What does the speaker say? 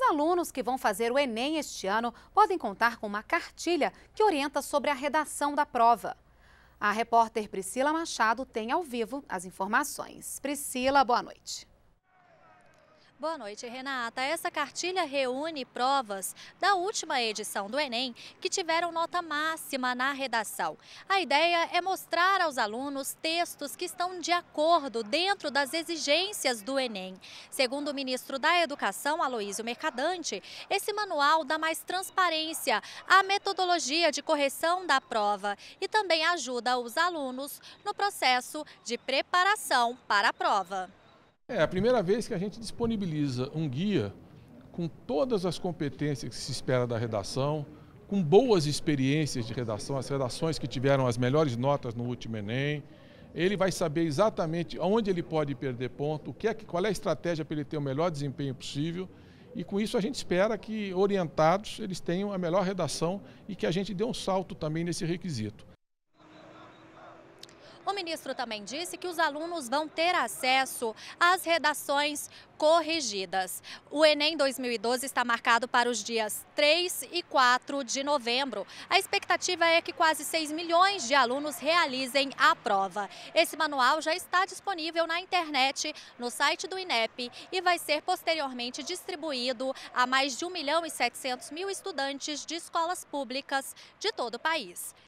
Os alunos que vão fazer o Enem este ano podem contar com uma cartilha que orienta sobre a redação da prova. A repórter Priscila Machado tem ao vivo as informações. Priscila, boa noite. Boa noite, Renata. Essa cartilha reúne provas da última edição do Enem que tiveram nota máxima na redação. A ideia é mostrar aos alunos textos que estão de acordo dentro das exigências do Enem. Segundo o ministro da Educação, Aloísio Mercadante, esse manual dá mais transparência à metodologia de correção da prova e também ajuda os alunos no processo de preparação para a prova. É a primeira vez que a gente disponibiliza um guia com todas as competências que se espera da redação, com boas experiências de redação, as redações que tiveram as melhores notas no último Enem. Ele vai saber exatamente onde ele pode perder ponto, o que é, qual é a estratégia para ele ter o melhor desempenho possível. E com isso a gente espera que, orientados, eles tenham a melhor redação e que a gente dê um salto também nesse requisito. O ministro também disse que os alunos vão ter acesso às redações corrigidas. O Enem 2012 está marcado para os dias 3 e 4 de novembro. A expectativa é que quase 6 milhões de alunos realizem a prova. Esse manual já está disponível na internet, no site do INEP e vai ser posteriormente distribuído a mais de 1 milhão e 700 mil estudantes de escolas públicas de todo o país.